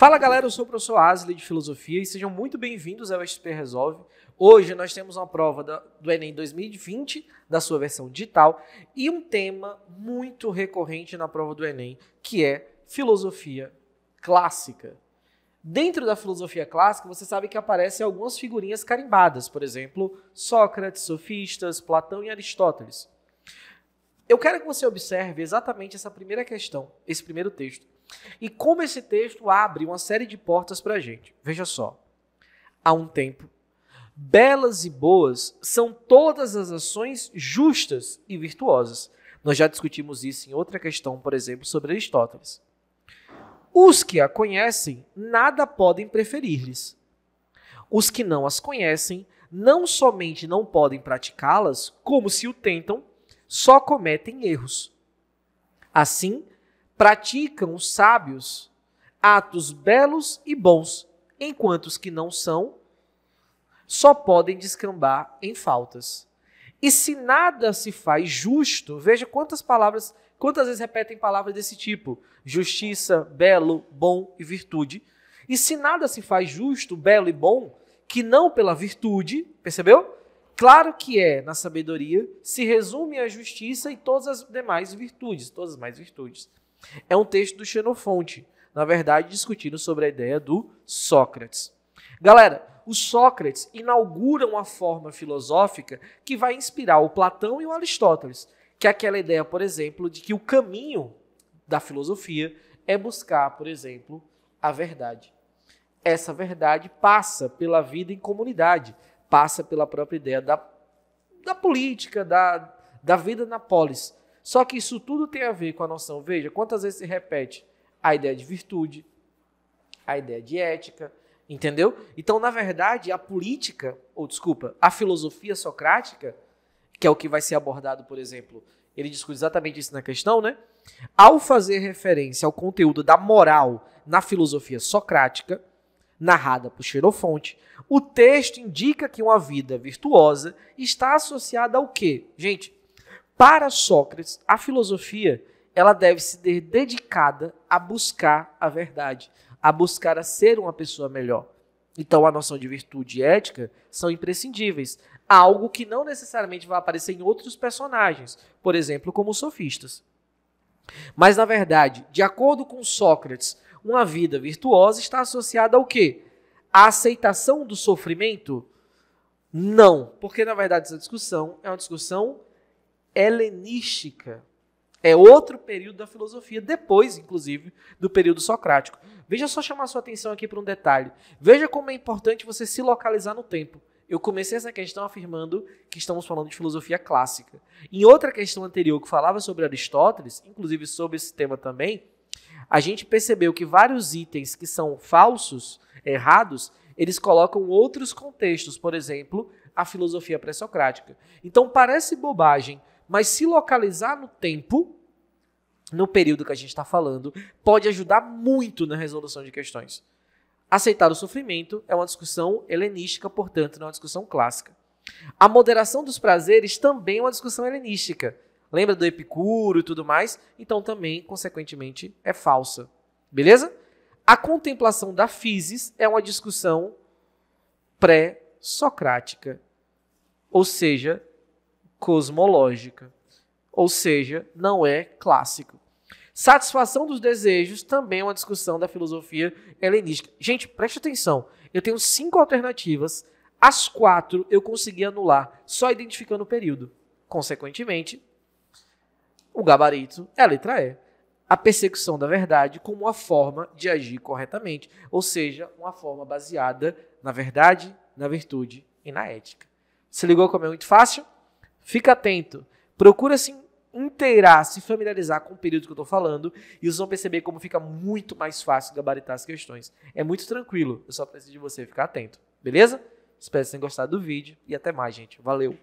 Fala galera, eu sou o professor Asley de Filosofia e sejam muito bem-vindos ao SP Resolve. Hoje nós temos uma prova do Enem 2020, da sua versão digital, e um tema muito recorrente na prova do Enem, que é filosofia clássica. Dentro da filosofia clássica, você sabe que aparecem algumas figurinhas carimbadas, por exemplo, Sócrates, Sofistas, Platão e Aristóteles. Eu quero que você observe exatamente essa primeira questão, esse primeiro texto e como esse texto abre uma série de portas para a gente. Veja só. Há um tempo, belas e boas são todas as ações justas e virtuosas. Nós já discutimos isso em outra questão, por exemplo, sobre Aristóteles. Os que a conhecem, nada podem preferir-lhes. Os que não as conhecem, não somente não podem praticá-las, como se o tentam, só cometem erros. Assim, praticam os sábios atos belos e bons, enquanto os que não são só podem descambar em faltas. E se nada se faz justo, veja quantas palavras, quantas vezes repetem palavras desse tipo: justiça, belo, bom e virtude. E se nada se faz justo, belo e bom, que não pela virtude, percebeu? Claro que é na sabedoria, se resume a justiça e todas as demais virtudes, todas as mais virtudes. É um texto do Xenofonte, na verdade, discutindo sobre a ideia do Sócrates. Galera, o Sócrates inaugura uma forma filosófica que vai inspirar o Platão e o Aristóteles, que é aquela ideia, por exemplo, de que o caminho da filosofia é buscar, por exemplo, a verdade. Essa verdade passa pela vida em comunidade, passa pela própria ideia da, da política, da, da vida na polis. Só que isso tudo tem a ver com a noção, veja, quantas vezes se repete a ideia de virtude, a ideia de ética, entendeu? Então, na verdade, a política, ou desculpa, a filosofia socrática, que é o que vai ser abordado, por exemplo, ele discute exatamente isso na questão, né? Ao fazer referência ao conteúdo da moral na filosofia socrática, narrada por Xerofonte, o texto indica que uma vida virtuosa está associada ao quê? Gente, para Sócrates, a filosofia ela deve se ter dedicada a buscar a verdade, a buscar a ser uma pessoa melhor. Então, a noção de virtude e ética são imprescindíveis, algo que não necessariamente vai aparecer em outros personagens, por exemplo, como os sofistas. Mas, na verdade, de acordo com Sócrates, uma vida virtuosa está associada ao quê? À aceitação do sofrimento? Não, porque na verdade essa discussão é uma discussão helenística. É outro período da filosofia, depois, inclusive, do período socrático. Veja só chamar sua atenção aqui para um detalhe. Veja como é importante você se localizar no tempo. Eu comecei essa questão afirmando que estamos falando de filosofia clássica. Em outra questão anterior que falava sobre Aristóteles, inclusive sobre esse tema também, a gente percebeu que vários itens que são falsos, errados, eles colocam outros contextos, por exemplo, a filosofia pré-socrática. Então parece bobagem mas se localizar no tempo, no período que a gente está falando, pode ajudar muito na resolução de questões. Aceitar o sofrimento é uma discussão helenística, portanto, não é uma discussão clássica. A moderação dos prazeres também é uma discussão helenística. Lembra do Epicuro e tudo mais? Então também, consequentemente, é falsa. Beleza? A contemplação da physis é uma discussão pré-socrática. Ou seja, cosmológica, ou seja, não é clássico. Satisfação dos desejos também é uma discussão da filosofia helenística. Gente, preste atenção. Eu tenho cinco alternativas. As quatro eu consegui anular, só identificando o período. Consequentemente, o gabarito é a letra E. A persecução da verdade como uma forma de agir corretamente, ou seja, uma forma baseada na verdade, na virtude e na ética. Se ligou como é muito fácil? Fica atento. Procura se inteirar, se familiarizar com o período que eu estou falando e vocês vão perceber como fica muito mais fácil gabaritar as questões. É muito tranquilo. Eu só preciso de você ficar atento. Beleza? Espero que vocês tenham gostado do vídeo e até mais, gente. Valeu!